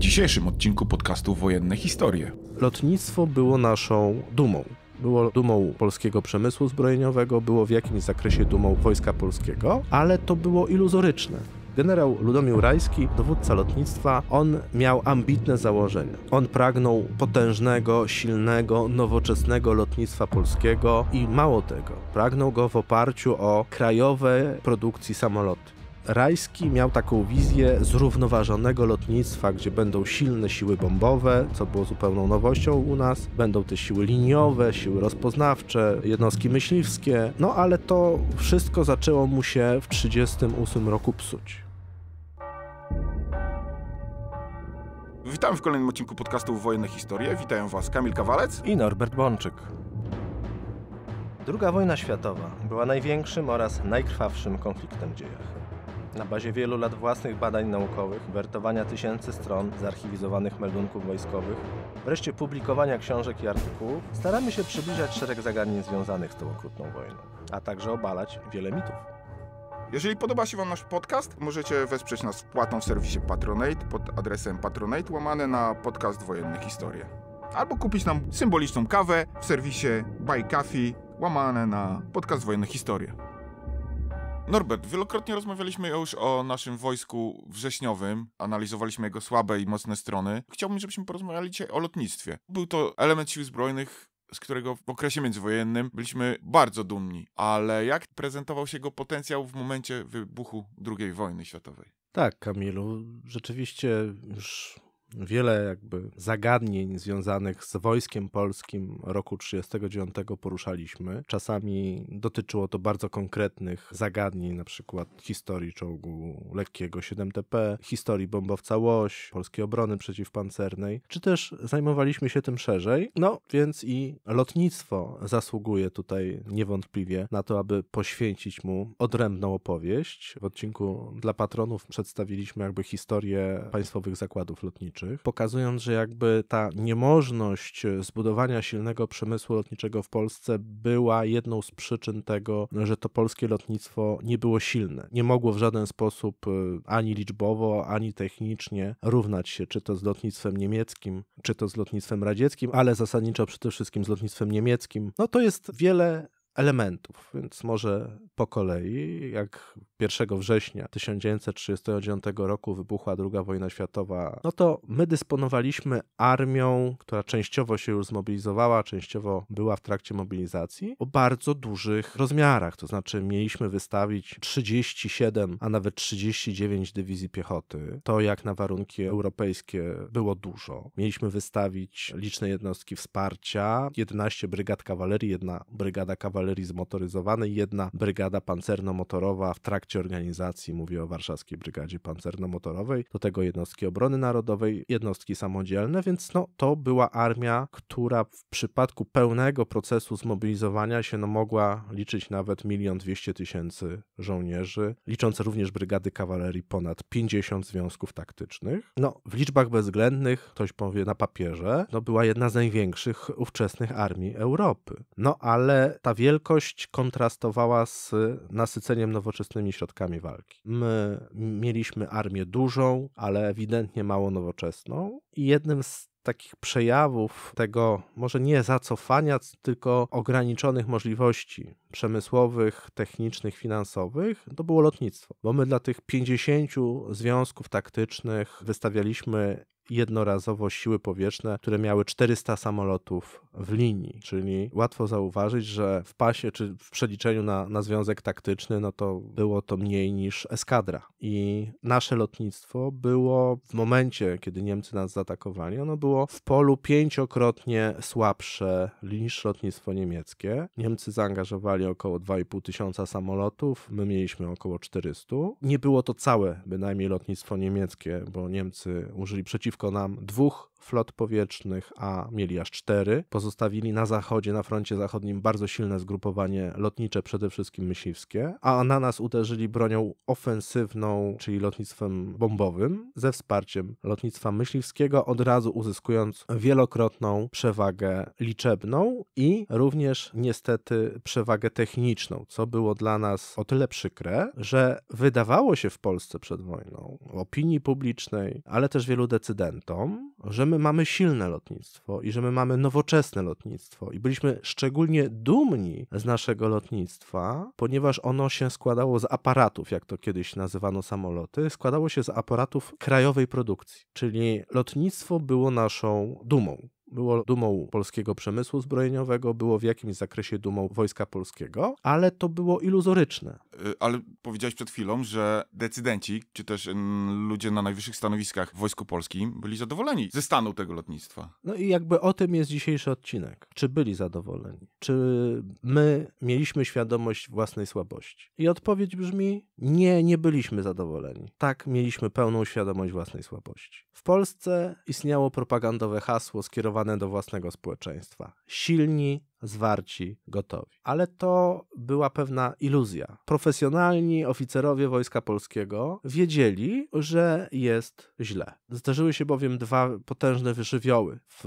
dzisiejszym odcinku podcastu Wojenne Historie. Lotnictwo było naszą dumą. Było dumą polskiego przemysłu zbrojeniowego, było w jakimś zakresie dumą wojska polskiego, ale to było iluzoryczne. Generał Ludomił Rajski, dowódca lotnictwa, on miał ambitne założenia. On pragnął potężnego, silnego, nowoczesnego lotnictwa polskiego i mało tego, pragnął go w oparciu o krajowe produkcji samolotów. Rajski miał taką wizję zrównoważonego lotnictwa, gdzie będą silne siły bombowe, co było zupełną nowością u nas, będą te siły liniowe, siły rozpoznawcze, jednostki myśliwskie, no ale to wszystko zaczęło mu się w 1938 roku psuć. Witam w kolejnym odcinku podcastu Wojenne Historie. Witają Was Kamil Kawalec i Norbert Bączyk. Druga wojna światowa była największym oraz najkrwawszym konfliktem w dziejach. Na bazie wielu lat własnych badań naukowych, wertowania tysięcy stron zarchiwizowanych meldunków wojskowych, wreszcie publikowania książek i artykułów, staramy się przybliżać szereg zagadnień związanych z tą okrutną wojną, a także obalać wiele mitów. Jeżeli podoba się Wam nasz podcast, możecie wesprzeć nas wpłatą w serwisie Patronate pod adresem patronate łamane na podcast Wojenne Historie. Albo kupić nam symboliczną kawę w serwisie Buy Coffee łamane na podcast Wojenne Historie. Norbert, wielokrotnie rozmawialiśmy już o naszym wojsku wrześniowym, analizowaliśmy jego słabe i mocne strony. Chciałbym, żebyśmy porozmawiali dzisiaj o lotnictwie. Był to element sił zbrojnych z którego w okresie międzywojennym byliśmy bardzo dumni, ale jak prezentował się jego potencjał w momencie wybuchu II wojny światowej? Tak, Kamilu, rzeczywiście już wiele jakby zagadnień związanych z Wojskiem Polskim roku 1939 poruszaliśmy. Czasami dotyczyło to bardzo konkretnych zagadnień, na przykład historii czołgu lekkiego 7TP, historii bombowca Łoś, polskiej obrony przeciwpancernej, czy też zajmowaliśmy się tym szerzej. No, więc i lotnictwo zasługuje tutaj niewątpliwie na to, aby poświęcić mu odrębną opowieść. W odcinku dla patronów przedstawiliśmy jakby historię państwowych zakładów lotniczych lotniczych, pokazując, że jakby ta niemożność e, zbudowania silnego przemysłu lotniczego w Polsce była jedną z przyczyn tego, że to polskie lotnictwo nie było silne. Nie mogło w żaden sposób e, ani liczbowo, ani technicznie równać się czy to z lotnictwem niemieckim, czy to z lotnictwem radzieckim, ale zasadniczo przede wszystkim z lotnictwem niemieckim. No to jest wiele elementów, więc może po kolei, jak 1 września 1939 roku wybuchła II wojna światowa, no to my dysponowaliśmy armią, która częściowo się już zmobilizowała, częściowo była w trakcie mobilizacji, o bardzo dużych rozmiarach. To znaczy, mieliśmy wystawić 37, a nawet 39 dywizji piechoty. To jak na warunki europejskie było dużo. Mieliśmy wystawić liczne jednostki wsparcia, 11 brygad kawalerii, jedna brygada kawalerii zmotoryzowanej, jedna brygada pancerno-motorowa w trakcie trakcie organizacji, mówię o Warszawskiej Brygadzie Pancerno-Motorowej, do tego jednostki obrony narodowej, jednostki samodzielne, więc no, to była armia, która w przypadku pełnego procesu zmobilizowania się no, mogła liczyć nawet 1 200 tysięcy żołnierzy, licząc również brygady kawalerii ponad 50 związków taktycznych. No, w liczbach bezwzględnych, ktoś powie na papierze, no, była jedna z największych ówczesnych armii Europy. No ale ta wielkość kontrastowała z nasyceniem nowoczesnymi środkami walki. My mieliśmy armię dużą, ale ewidentnie mało nowoczesną i jednym z takich przejawów tego, może nie zacofania, tylko ograniczonych możliwości przemysłowych, technicznych, finansowych, to było lotnictwo. Bo my dla tych 50 związków taktycznych wystawialiśmy jednorazowo siły powietrzne, które miały 400 samolotów w linii, czyli łatwo zauważyć, że w pasie czy w przeliczeniu na, na związek taktyczny, no to było to mniej niż eskadra. I nasze lotnictwo było w momencie, kiedy Niemcy nas zaatakowali, ono było w polu pięciokrotnie słabsze niż lotnictwo niemieckie. Niemcy zaangażowali około 2,5 tysiąca samolotów, my mieliśmy około 400. Nie było to całe, bynajmniej lotnictwo niemieckie, bo Niemcy użyli przeciwko przeciwko nam dwóch flot powietrznych, a mieli aż cztery. Pozostawili na zachodzie, na froncie zachodnim bardzo silne zgrupowanie lotnicze, przede wszystkim myśliwskie, a na nas uderzyli bronią ofensywną, czyli lotnictwem bombowym, ze wsparciem lotnictwa myśliwskiego, od razu uzyskując wielokrotną przewagę liczebną i również niestety przewagę techniczną, co było dla nas o tyle przykre, że wydawało się w Polsce przed wojną, opinii publicznej, ale też wielu decydentom, że my mamy silne lotnictwo i że my mamy nowoczesne lotnictwo. I byliśmy szczególnie dumni z naszego lotnictwa, ponieważ ono się składało z aparatów, jak to kiedyś nazywano samoloty, składało się z aparatów krajowej produkcji, czyli lotnictwo było naszą dumą było dumą polskiego przemysłu zbrojeniowego, było w jakimś zakresie dumą Wojska Polskiego, ale to było iluzoryczne. Y, ale powiedziałeś przed chwilą, że decydenci, czy też y, ludzie na najwyższych stanowiskach w Wojsku Polskim byli zadowoleni ze stanu tego lotnictwa. No i jakby o tym jest dzisiejszy odcinek. Czy byli zadowoleni? Czy my mieliśmy świadomość własnej słabości? I odpowiedź brzmi: nie, nie byliśmy zadowoleni. Tak, mieliśmy pełną świadomość własnej słabości. W Polsce istniało propagandowe hasło skierowane do własnego społeczeństwa: silni, zwarci, gotowi. Ale to była pewna iluzja. Profesjonalni oficerowie Wojska Polskiego wiedzieli, że jest źle. Zdarzyły się bowiem dwa potężne wyżywioły w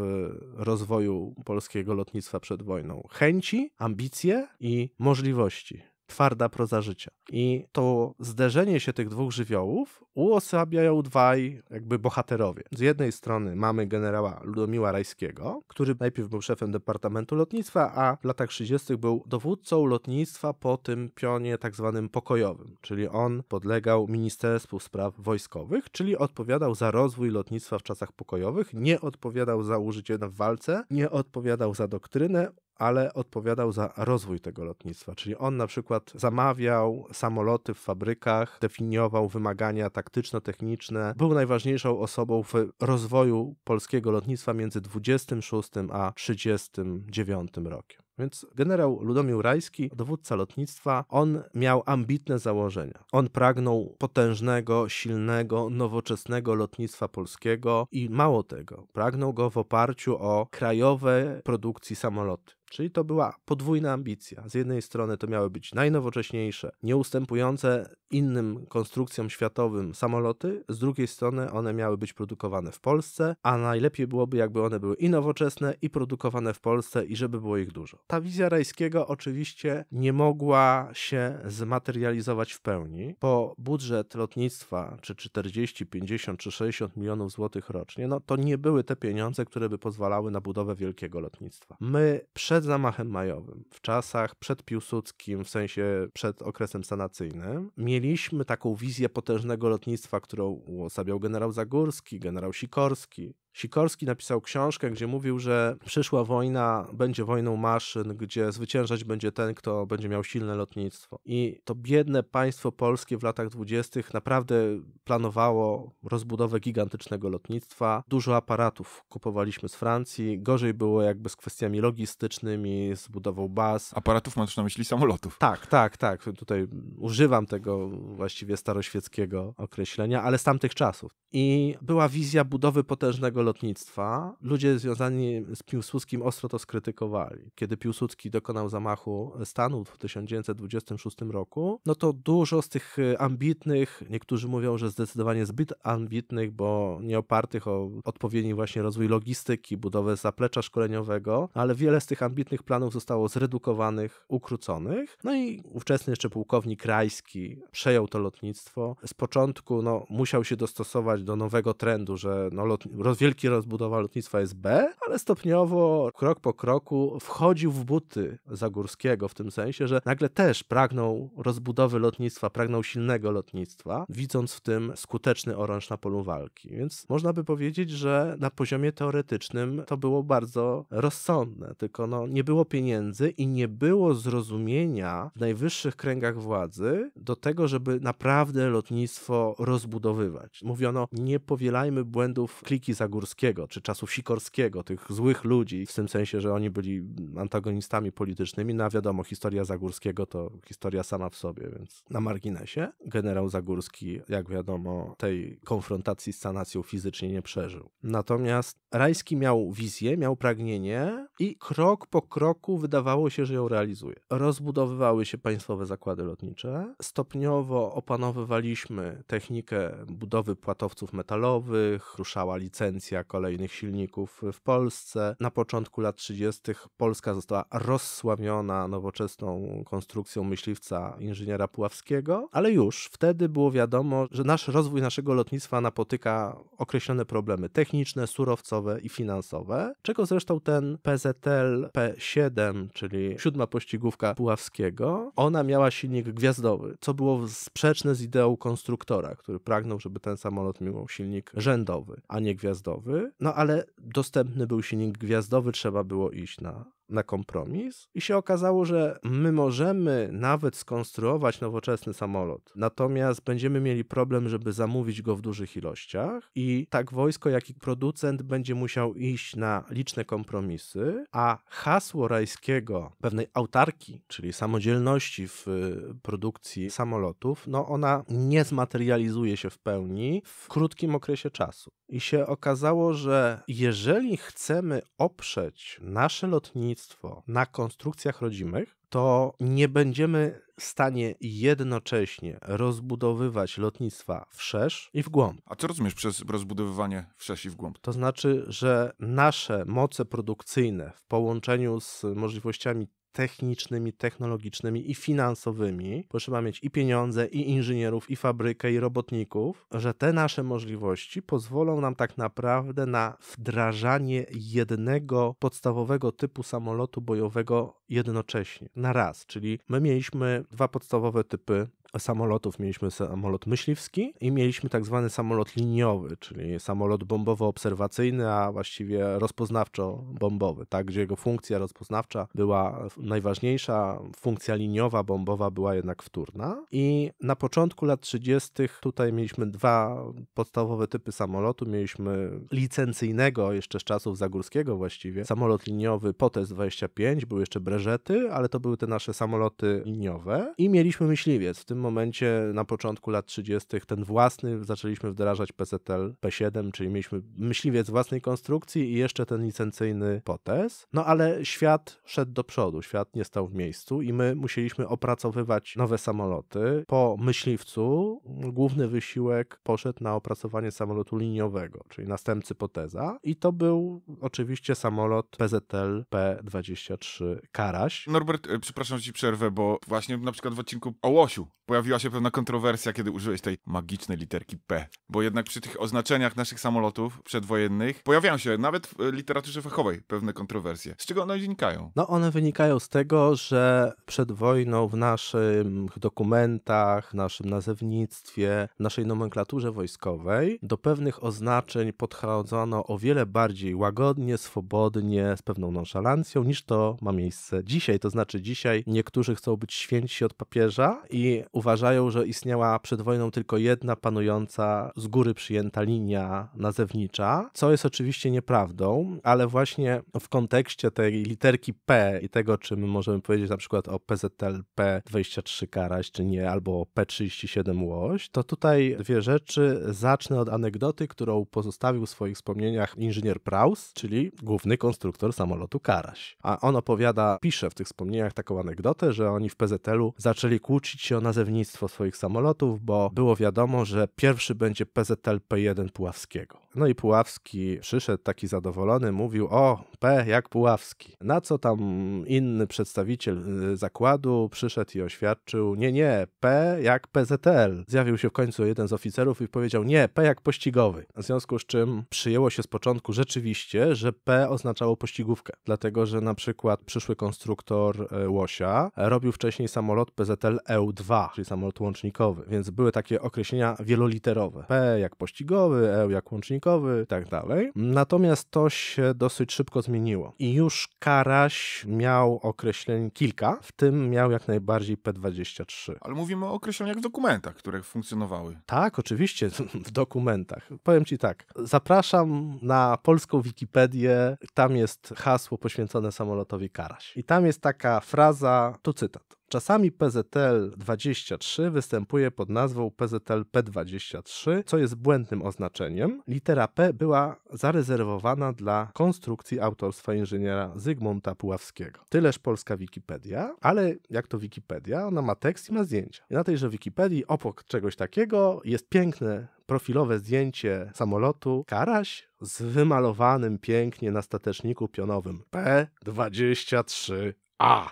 rozwoju polskiego lotnictwa przed wojną: chęci, ambicje i możliwości twarda proza życia. I to zderzenie się tych dwóch żywiołów uosabiają dwaj jakby bohaterowie. Z jednej strony mamy generała Ludomiła Rajskiego, który najpierw był szefem Departamentu Lotnictwa, a w latach 30. był dowódcą lotnictwa po tym pionie tak zwanym pokojowym, czyli on podlegał Ministerstwu Spraw Wojskowych, czyli odpowiadał za rozwój lotnictwa w czasach pokojowych, nie odpowiadał za użycie w walce, nie odpowiadał za doktrynę, ale odpowiadał za rozwój tego lotnictwa. Czyli on na przykład zamawiał samoloty w fabrykach, definiował wymagania taktyczno-techniczne, był najważniejszą osobą w rozwoju polskiego lotnictwa między 26 a 39 rokiem. Więc generał Ludomił Rajski, dowódca lotnictwa, on miał ambitne założenia. On pragnął potężnego, silnego, nowoczesnego lotnictwa polskiego i mało tego, pragnął go w oparciu o krajowe produkcji samoloty. Czyli to była podwójna ambicja. Z jednej strony to miały być najnowocześniejsze, nieustępujące innym konstrukcjom światowym samoloty, z drugiej strony one miały być produkowane w Polsce, a najlepiej byłoby, jakby one były i nowoczesne, i produkowane w Polsce, i żeby było ich dużo. Ta wizja Rajskiego oczywiście nie mogła się zmaterializować w pełni, bo budżet lotnictwa, czy 40, 50, czy 60 milionów złotych rocznie, no to nie były te pieniądze, które by pozwalały na budowę wielkiego lotnictwa. My przed przed zamachem majowym, w czasach przed Piłsudskim, w sensie przed okresem sanacyjnym, mieliśmy taką wizję potężnego lotnictwa, którą uosabiał generał Zagórski, generał Sikorski, Sikorski napisał książkę, gdzie mówił, że przyszła wojna będzie wojną maszyn, gdzie zwyciężać będzie ten, kto będzie miał silne lotnictwo. I to biedne państwo polskie w latach dwudziestych naprawdę planowało rozbudowę gigantycznego lotnictwa. Dużo aparatów kupowaliśmy z Francji. Gorzej było jakby z kwestiami logistycznymi, z budową baz. Aparatów masz na myśli samolotów. Tak, tak, tak. Tutaj używam tego właściwie staroświeckiego określenia, ale z tamtych czasów. I była wizja budowy potężnego lotnictwa ludzie związani z Piłsudskim ostro to skrytykowali. Kiedy Piłsudski dokonał zamachu stanu w 1926 roku, no to dużo z tych y, ambitnych, niektórzy mówią, że zdecydowanie zbyt ambitnych, bo nie opartych o odpowiedni właśnie rozwój logistyki, budowę zaplecza szkoleniowego, ale wiele z tych ambitnych planów zostało zredukowanych, ukróconych. No i ówczesny jeszcze pułkownik Rajski przejął to lotnictwo. Z początku no, musiał się dostosować do nowego trendu, że no, lot, roz, wielki rozbudowa lotnictwa jest B, ale stopniowo, krok po kroku wchodził w buty Zagórskiego w tym sensie, że nagle też pragnął rozbudowy lotnictwa, pragnął silnego lotnictwa, widząc w tym skuteczny oręż na polu walki. Więc można by powiedzieć, że na poziomie teoretycznym to było bardzo rozsądne, tylko no, nie było pieniędzy i nie było zrozumienia w najwyższych kręgach władzy do tego, żeby naprawdę lotnictwo rozbudowywać. Mówiono, nie powielajmy błędów kliki Zagórskiego, Górskiego, czy czasów Sikorskiego, tych złych ludzi, w tym sensie, że oni byli antagonistami politycznymi, no a wiadomo, historia Zagórskiego to historia sama w sobie, więc na marginesie. Generał Zagórski, jak wiadomo, tej konfrontacji z sanacją fizycznie nie przeżył. Natomiast Rajski miał wizję, miał pragnienie i krok po kroku wydawało się, że ją realizuje. Rozbudowywały się państwowe zakłady lotnicze, stopniowo opanowywaliśmy technikę budowy płatowców metalowych, ruszała licencja produkcja kolejnych silników w Polsce. Na początku lat 30. Polska została rozsławiona nowoczesną konstrukcją myśliwca inżyniera Puławskiego, ale już wtedy było wiadomo, że nasz rozwój naszego lotnictwa napotyka określone problemy techniczne, surowcowe i finansowe, czego zresztą ten PZL P7, czyli siódma pościgówka Puławskiego, ona miała silnik gwiazdowy, co było sprzeczne z ideą konstruktora, który pragnął, żeby ten samolot miał silnik rzędowy, a nie gwiazdowy gwiazdowy, no ale dostępny był silnik gwiazdowy, trzeba było iść na na kompromis i się okazało, że my możemy nawet skonstruować nowoczesny samolot, natomiast będziemy mieli problem, żeby zamówić go w dużych ilościach i tak wojsko, jak i producent będzie musiał iść na liczne kompromisy, a hasło rajskiego pewnej autarki, czyli samodzielności w y, produkcji samolotów, no ona nie zmaterializuje się w pełni w krótkim okresie czasu. I się okazało, że jeżeli chcemy oprzeć nasze lotnictwo budownictwo na konstrukcjach rodzimych, to nie będziemy w stanie jednocześnie rozbudowywać lotnictwa wszerz i w głąb. A co rozumiesz przez rozbudowywanie wszerz i w głąb? To znaczy, że nasze moce produkcyjne w połączeniu z możliwościami technicznymi, technologicznymi i finansowymi, bo trzeba mieć i pieniądze, i inżynierów, i fabrykę, i robotników, że te nasze możliwości pozwolą nam tak naprawdę na wdrażanie jednego podstawowego typu samolotu bojowego jednocześnie, na raz. Czyli my mieliśmy dwa podstawowe typy samolotów. Mieliśmy samolot myśliwski i mieliśmy tak zwany samolot liniowy, czyli samolot bombowo-obserwacyjny, a właściwie rozpoznawczo-bombowy, tak, gdzie jego funkcja rozpoznawcza była najważniejsza, funkcja liniowa, bombowa była jednak wtórna. I na początku lat 30. tutaj mieliśmy dwa podstawowe typy samolotu. Mieliśmy licencyjnego jeszcze z czasów Zagórskiego właściwie, samolot liniowy Potes 25, były jeszcze Breżety, ale to były te nasze samoloty liniowe i mieliśmy myśliwiec. W tym momencie na początku lat 30. ten własny zaczęliśmy wdrażać PZL P7, czyli mieliśmy myśliwiec własnej konstrukcji i jeszcze ten licencyjny potes. No ale świat szedł do przodu, świat nie stał w miejscu i my musieliśmy opracowywać nowe samoloty. Po myśliwcu główny wysiłek poszedł na opracowanie samolotu liniowego, czyli następcy poteza i to był oczywiście samolot PZL P23 Karaś. Norbert, e, przepraszam, ci przerwę, bo właśnie na przykład w odcinku o Łosiu pojawiła się pewna kontrowersja, kiedy użyłeś tej magicznej literki P. Bo jednak przy tych oznaczeniach naszych samolotów przedwojennych pojawiają się nawet w literaturze fachowej pewne kontrowersje. Z czego one wynikają? No one wynikają z tego, że przed wojną w naszych dokumentach, naszym nazewnictwie, naszej nomenklaturze wojskowej do pewnych oznaczeń podchodzono o wiele bardziej łagodnie, swobodnie, z pewną nonszalancją niż to ma miejsce dzisiaj. To znaczy dzisiaj niektórzy chcą być święci od papieża i uważają, że istniała przed wojną tylko jedna panująca z góry przyjęta linia nazewnicza, co jest oczywiście nieprawdą, ale właśnie w kontekście tej literki P i tego, czy my możemy powiedzieć na przykład o PZL P23 Karaś, czy nie, albo P37 Łoś, to tutaj dwie rzeczy. Zacznę od anegdoty, którą pozostawił w swoich wspomnieniach inżynier Praus, czyli główny konstruktor samolotu Karaś. A on opowiada, pisze w tych wspomnieniach taką anegdotę, że oni w PZL-u zaczęli kłócić się o nazewnictwo lotnictwo swoich samolotów, bo było wiadomo, że pierwszy będzie PZL P1 Puławskiego. No i Puławski przyszedł taki zadowolony, mówił: O, P jak Puławski. Na co tam inny przedstawiciel y, zakładu przyszedł i oświadczył: Nie, nie, P jak PZL. Zjawił się w końcu jeden z oficerów i powiedział: Nie, P jak pościgowy. W związku z czym przyjęło się z początku rzeczywiście, że P oznaczało pościgówkę, dlatego że na przykład przyszły konstruktor y, Łosia robił wcześniej samolot PZL EU2, czyli samolot łącznikowy, więc były takie określenia wieloliterowe: P jak pościgowy, EU jak łącznikowy i tak dalej. Natomiast to się dosyć szybko zmieniło i już Karaś miał określeń kilka, w tym miał jak najbardziej P23. Ale mówimy o określeniach w dokumentach, które funkcjonowały. Tak, oczywiście, w dokumentach. Powiem Ci tak, zapraszam na polską Wikipedię, tam jest hasło poświęcone samolotowi Karaś. I tam jest taka fraza, tu cytat. Czasami PZL-23 występuje pod nazwą PZL-P23, co jest błędnym oznaczeniem. Litera P była zarezerwowana dla konstrukcji autorstwa inżyniera Zygmunta Puławskiego. Tyleż polska Wikipedia, ale jak to Wikipedia, ona ma tekst i ma zdjęcia. I na tejże Wikipedii obok czegoś takiego jest piękne profilowe zdjęcie samolotu Karaś z wymalowanym pięknie na stateczniku pionowym P23A.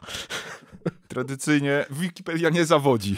Tradycyjnie Wikipedia nie zawodzi.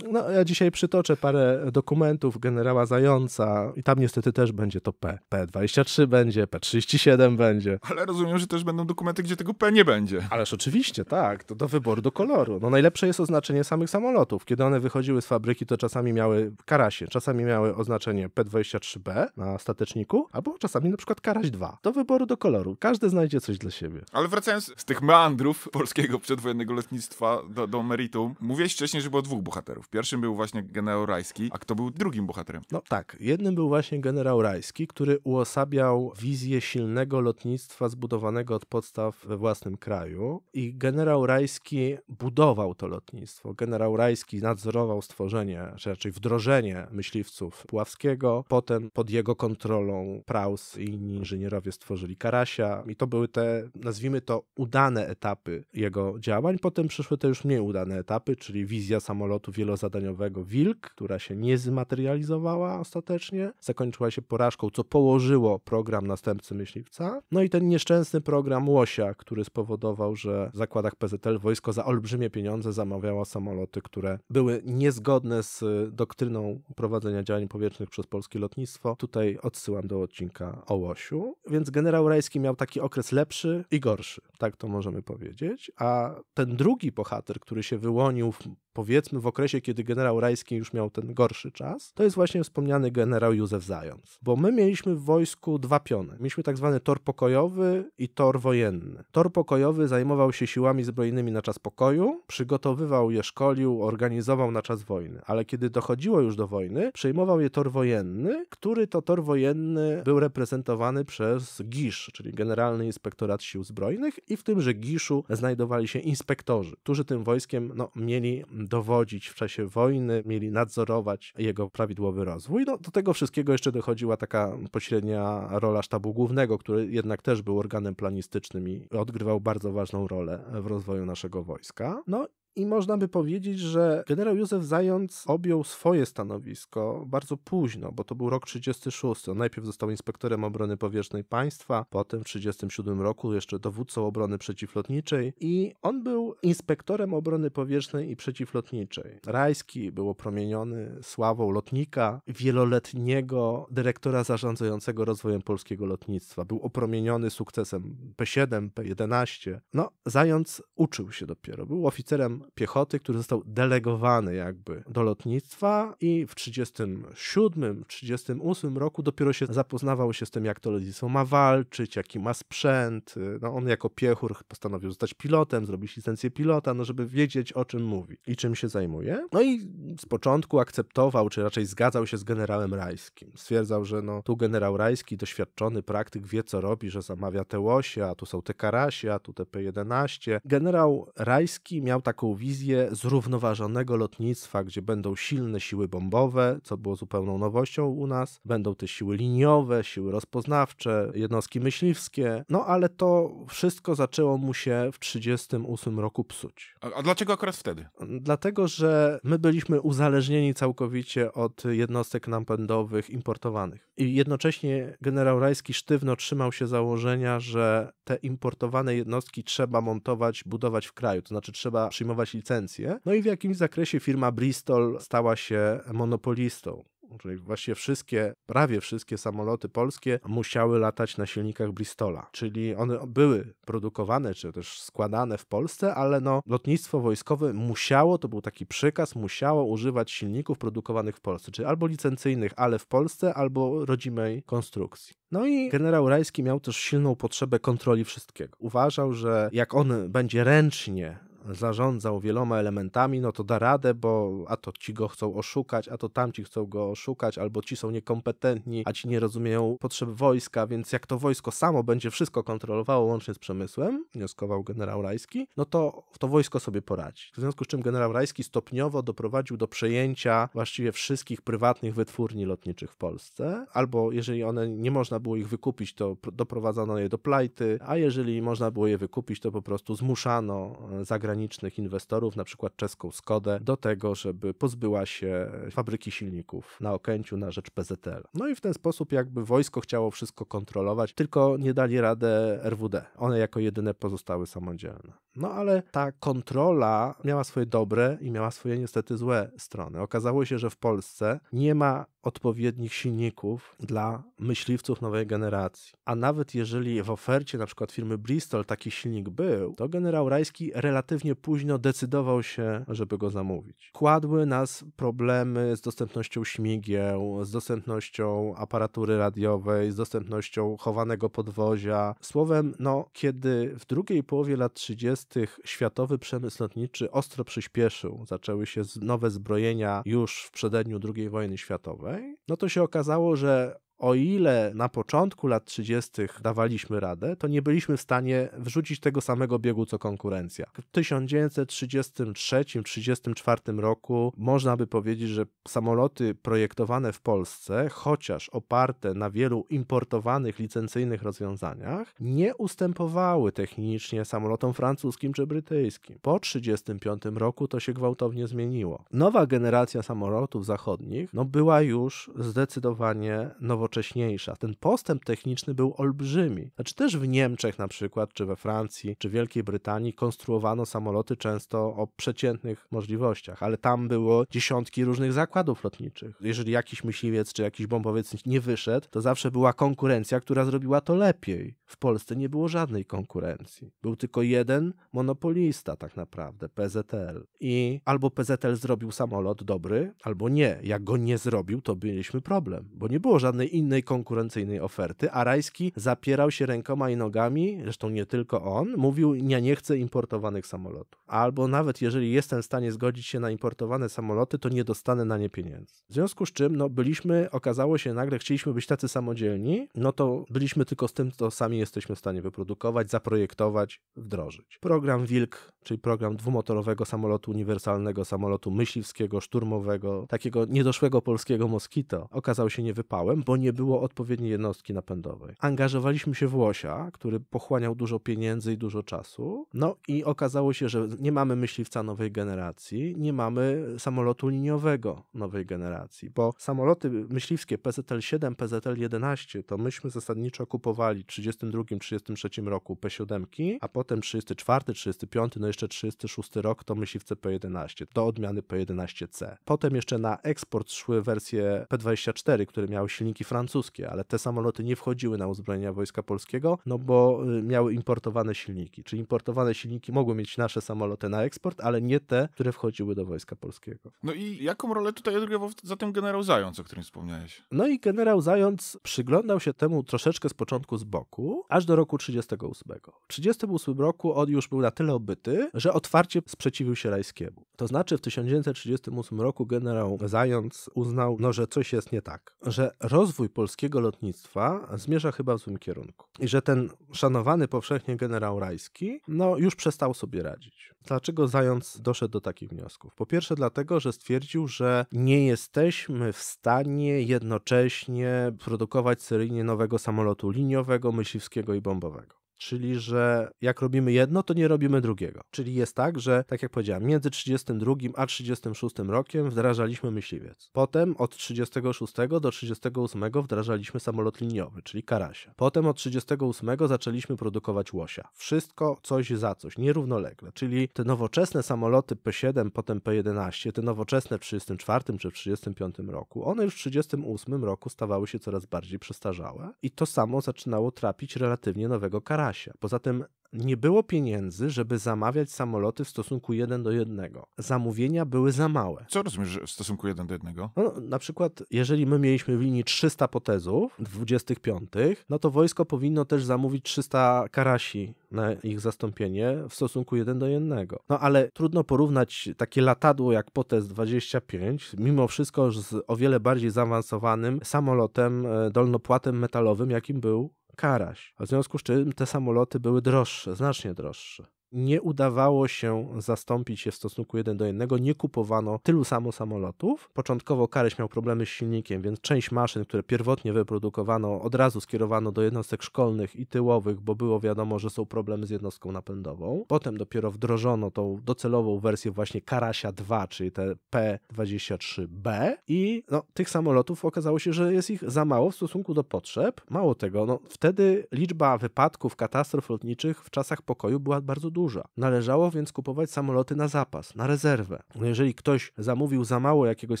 No, ja dzisiaj przytoczę parę dokumentów generała Zająca i tam niestety też będzie to P. P23 będzie, P37 będzie. Ale rozumiem, że też będą dokumenty, gdzie tego P nie będzie. Ależ oczywiście, tak. To do wyboru, do koloru. No najlepsze jest oznaczenie samych samolotów. Kiedy one wychodziły z fabryki, to czasami miały karasie, czasami miały oznaczenie P23B na stateczniku, albo czasami na przykład karaś 2. Do wyboru, do koloru. Każdy znajdzie coś dla siebie. Ale wracając z tych meandrów polskiego przedwojennego lotnictwa do, do meritum. Mówiłeś wcześniej, że było dwóch bohaterów. Pierwszym był właśnie generał Rajski, a kto był drugim bohaterem? No tak, jednym był właśnie generał Rajski, który uosabiał wizję silnego lotnictwa zbudowanego od podstaw we własnym kraju i generał Rajski budował to lotnictwo. Generał Rajski nadzorował stworzenie, czy raczej wdrożenie myśliwców Puławskiego. Potem pod jego kontrolą Praus i inni inżynierowie stworzyli Karasia i to były te, nazwijmy to, udane etapy jego działań działań. Potem przyszły te już mniej udane etapy, czyli wizja samolotu wielozadaniowego Wilk, która się nie zmaterializowała ostatecznie, zakończyła się porażką, co położyło program następcy myśliwca. No i ten nieszczęsny program Łosia, który spowodował, że w zakładach PZL wojsko za olbrzymie pieniądze zamawiało samoloty, które były niezgodne z y, doktryną prowadzenia działań powietrznych przez polskie lotnictwo. Tutaj odsyłam do odcinka o Łosiu. Więc generał Rajski miał taki okres lepszy i gorszy, tak to możemy powiedzieć, a ten drugi bohater, który się wyłonił powiedzmy w okresie, kiedy generał Rajski już miał ten gorszy czas, to jest właśnie wspomniany generał Józef Zając. Bo my mieliśmy w wojsku dwa piony. Mieliśmy tak zwany tor pokojowy i tor wojenny. Tor pokojowy zajmował się siłami zbrojnymi na czas pokoju, przygotowywał je, szkolił, organizował na czas wojny. Ale kiedy dochodziło już do wojny, przejmował je tor wojenny, który to tor wojenny był reprezentowany przez GISZ, czyli Generalny Inspektorat Sił Zbrojnych i w tymże GISZu znajdowali się inspektorzy, którzy tym wojskiem no, mieli dowodzić w czasie wojny, mieli nadzorować jego prawidłowy rozwój. No, do tego wszystkiego jeszcze dochodziła taka pośrednia rola sztabu głównego, który jednak też był organem planistycznym i odgrywał bardzo ważną rolę w rozwoju naszego wojska. No i można by powiedzieć, że generał Józef Zając objął swoje stanowisko bardzo późno, bo to był rok 36. On najpierw został inspektorem obrony powietrznej państwa, potem w 37 roku jeszcze dowódcą obrony przeciwlotniczej i on był inspektorem obrony powietrznej i przeciwlotniczej. Rajski był opromieniony sławą lotnika, wieloletniego dyrektora zarządzającego rozwojem polskiego lotnictwa. Był opromieniony sukcesem P7, P11. No, Zając uczył się dopiero. Był oficerem piechoty, który został delegowany jakby do lotnictwa i w 37, 38 roku dopiero się zapoznawał się z tym, jak to lotnictwo ma walczyć, jaki ma sprzęt. No on jako piechur postanowił zostać pilotem, zrobić licencję pilota, no żeby wiedzieć o czym mówi i czym się zajmuje. No i z początku akceptował, czy raczej zgadzał się z generałem Rajskim. Stwierdzał, że no tu generał Rajski, doświadczony praktyk, wie co robi, że zamawia te łosie, a tu są te karasie, a tu te P11. Generał Rajski miał taką wizję zrównoważonego lotnictwa, gdzie będą silne siły bombowe, co było zupełną nowością u nas, będą te siły liniowe, siły rozpoznawcze, jednostki myśliwskie, no ale to wszystko zaczęło mu się w 1938 roku psuć. A, a dlaczego akurat wtedy? Dlatego, że my byliśmy uzależnieni całkowicie od jednostek napędowych importowanych. I jednocześnie generał Rajski sztywno trzymał się założenia, że te importowane jednostki trzeba montować, budować w kraju, to znaczy trzeba przyjmować sprzedawać licencje. No i w jakimś zakresie firma Bristol stała się monopolistą czyli właściwie wszystkie, prawie wszystkie samoloty polskie musiały latać na silnikach Bristola, czyli one były produkowane czy też składane w Polsce, ale no, lotnictwo wojskowe musiało, to był taki przykaz, musiało używać silników produkowanych w Polsce, czyli albo licencyjnych, ale w Polsce, albo rodzimej konstrukcji. No i generał Rajski miał też silną potrzebę kontroli wszystkiego. Uważał, że jak on będzie ręcznie zarządzał wieloma elementami, no to da radę, bo a to ci go chcą oszukać, a to tamci chcą go oszukać, albo ci są niekompetentni, a ci nie rozumieją potrzeb wojska, więc jak to wojsko samo będzie wszystko kontrolowało łącznie z przemysłem, wnioskował generał Rajski, no to to wojsko sobie poradzi. W związku z czym generał Rajski stopniowo doprowadził do przejęcia właściwie wszystkich prywatnych wytwórni lotniczych w Polsce, albo jeżeli one nie można było ich wykupić, to doprowadzano je do plajty, a jeżeli można było je wykupić, to po prostu zmuszano e, zagranicznych zagranicznych inwestorów, na przykład czeską Skodę, do tego, żeby pozbyła się fabryki silników na Okęciu na rzecz PZL. No i w ten sposób jakby wojsko chciało wszystko kontrolować, tylko nie dali radę RWD. One jako jedyne pozostały samodzielne. No ale ta kontrola miała swoje dobre i miała swoje niestety złe strony. Okazało się, że w Polsce nie ma odpowiednich silników dla myśliwców nowej generacji. A nawet jeżeli w ofercie na przykład firmy Bristol taki silnik był, to generał Rajski relatywnie późno decydował się, żeby go zamówić. Kładły nas problemy z dostępnością śmigieł, z dostępnością aparatury radiowej, z dostępnością chowanego podwozia. Słowem, no kiedy w drugiej połowie lat 30 30. światowy przemysł lotniczy ostro przyspieszył, zaczęły się nowe zbrojenia już w przededniu II wojny światowej, no to się okazało, że o ile na początku lat 30. dawaliśmy radę, to nie byliśmy w stanie wrzucić tego samego biegu co konkurencja. W 1933-34 roku można by powiedzieć, że samoloty projektowane w Polsce, chociaż oparte na wielu importowanych licencyjnych rozwiązaniach, nie ustępowały technicznie samolotom francuskim czy brytyjskim. Po 1935 roku to się gwałtownie zmieniło. Nowa generacja samolotów zachodnich no, była już zdecydowanie nowoczesna nowocześniejsza. Ten postęp techniczny był olbrzymi. Znaczy też w Niemczech na przykład, czy we Francji, czy Wielkiej Brytanii konstruowano samoloty często o przeciętnych możliwościach, ale tam było dziesiątki różnych zakładów lotniczych. Jeżeli jakiś myśliwiec czy jakiś bombowiec nie wyszedł, to zawsze była konkurencja, która zrobiła to lepiej. W Polsce nie było żadnej konkurencji. Był tylko jeden monopolista tak naprawdę, PZL. I albo PZL zrobił samolot dobry, albo nie. Jak go nie zrobił, to mieliśmy problem, bo nie było żadnej innej konkurencyjnej oferty, a Rajski zapierał się rękoma i nogami, zresztą nie tylko on, mówił, ja nie chcę importowanych samolotów. Albo nawet jeżeli jestem w stanie zgodzić się na importowane samoloty, to nie dostanę na nie pieniędzy. W związku z czym, no byliśmy, okazało się nagle, chcieliśmy być tacy samodzielni, no to byliśmy tylko z tym, co sami jesteśmy w stanie wyprodukować, zaprojektować, wdrożyć. Program WILK, czyli program dwumotorowego samolotu uniwersalnego, samolotu myśliwskiego, szturmowego, takiego niedoszłego polskiego Moskito, okazał się niewypałem, bo nie było odpowiedniej jednostki napędowej. Angażowaliśmy się w Łosia, który pochłaniał dużo pieniędzy i dużo czasu, no i okazało się, że nie mamy myśliwca nowej generacji, nie mamy samolotu liniowego nowej generacji, bo samoloty myśliwskie PZL-7, PZL-11 to myśmy zasadniczo kupowali 30 32, 33 roku P7, a potem 34, 35, no jeszcze 36 rok to myśliwce P11, do odmiany P11C. Potem jeszcze na eksport szły wersje P24, które miały silniki francuskie, ale te samoloty nie wchodziły na uzbrojenia Wojska Polskiego, no bo y, miały importowane silniki. Czyli importowane silniki mogły mieć nasze samoloty na eksport, ale nie te, które wchodziły do Wojska Polskiego. No i jaką rolę tutaj odgrywał tym generał Zając, o którym wspomniałeś? No i generał Zając przyglądał się temu troszeczkę z początku z boku, aż do roku 1938. W 1938 roku on już był na tyle obyty, że otwarcie sprzeciwił się Rajskiemu. To znaczy w 1938 roku generał Zając uznał, no, że coś jest nie tak, że rozwój polskiego lotnictwa zmierza chyba w złym kierunku i że ten szanowany powszechnie generał Rajski no, już przestał sobie radzić. Dlaczego Zając doszedł do takich wniosków? Po pierwsze dlatego, że stwierdził, że nie jesteśmy w stanie jednocześnie produkować seryjnie nowego samolotu liniowego, myśliwskiego, polskiego i bombowego. Czyli, że jak robimy jedno, to nie robimy drugiego. Czyli jest tak, że, tak jak powiedziałem, między 32 a 36 rokiem wdrażaliśmy myśliwiec. Potem od 36 do 38 wdrażaliśmy samolot liniowy, czyli karasia. Potem od 38 zaczęliśmy produkować łosia. Wszystko coś za coś, nierównolegle. Czyli te nowoczesne samoloty P7, potem P11, te nowoczesne w 34 czy w 35 roku, one już w 38 roku stawały się coraz bardziej przestarzałe i to samo zaczynało trapić relatywnie nowego karasia czasie. Poza tym nie było pieniędzy, żeby zamawiać samoloty w stosunku 1 do 1. Zamówienia były za małe. Co rozumiesz w stosunku 1 do 1? No, na przykład, jeżeli my mieliśmy w linii 300 potezów 25, no to wojsko powinno też zamówić 300 karasi na ich zastąpienie w stosunku 1 do 1. No ale trudno porównać takie latadło jak Potez 25, mimo wszystko z o wiele bardziej zaawansowanym samolotem e, dolnopłatem metalowym, jakim był Karaś. W związku z czym te samoloty były droższe, znacznie droższe nie udawało się zastąpić je w stosunku jeden do jednego, nie kupowano tylu samo samolotów. Początkowo Kareś miał problemy z silnikiem, więc część maszyn, które pierwotnie wyprodukowano, od razu skierowano do jednostek szkolnych i tyłowych, bo było wiadomo, że są problemy z jednostką napędową. Potem dopiero wdrożono tą docelową wersję właśnie Karasia 2, czyli te P23B i no, tych samolotów okazało się, że jest ich za mało w stosunku do potrzeb. Mało tego, no, wtedy liczba wypadków, katastrof lotniczych w czasach pokoju była bardzo duża duża. Należało więc kupować samoloty na zapas, na rezerwę. Jeżeli ktoś zamówił za mało jakiegoś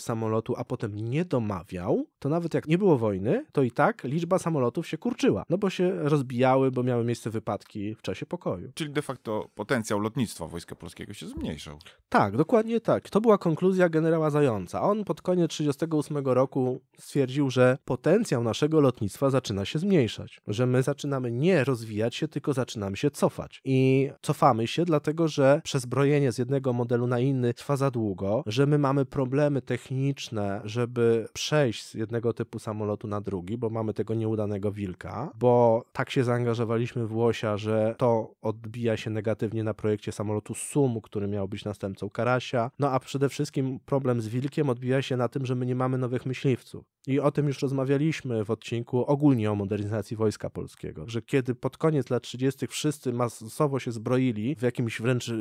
samolotu, a potem nie domawiał, to nawet jak nie było wojny, to i tak liczba samolotów się kurczyła, no bo się rozbijały, bo miały miejsce wypadki w czasie pokoju. Czyli de facto potencjał lotnictwa Wojska Polskiego się zmniejszał. Tak, dokładnie tak. To była konkluzja generała Zająca. On pod koniec 1938 roku stwierdził, że potencjał naszego lotnictwa zaczyna się zmniejszać, że my zaczynamy nie rozwijać się, tylko zaczynamy się cofać. I cofamy chowamy się, dlatego że przezbrojenie z jednego modelu na inny trwa za długo, że my mamy problemy techniczne, żeby przejść z jednego typu samolotu na drugi, bo mamy tego nieudanego wilka, bo tak się zaangażowaliśmy w Łosia, że to odbija się negatywnie na projekcie samolotu Sumu, który miał być następcą Karasia. No a przede wszystkim problem z wilkiem odbija się na tym, że my nie mamy nowych myśliwców. I o tym już rozmawialiśmy w odcinku ogólnie o modernizacji Wojska Polskiego, że kiedy pod koniec lat 30. wszyscy masowo się zbroili w jakimś wręcz y,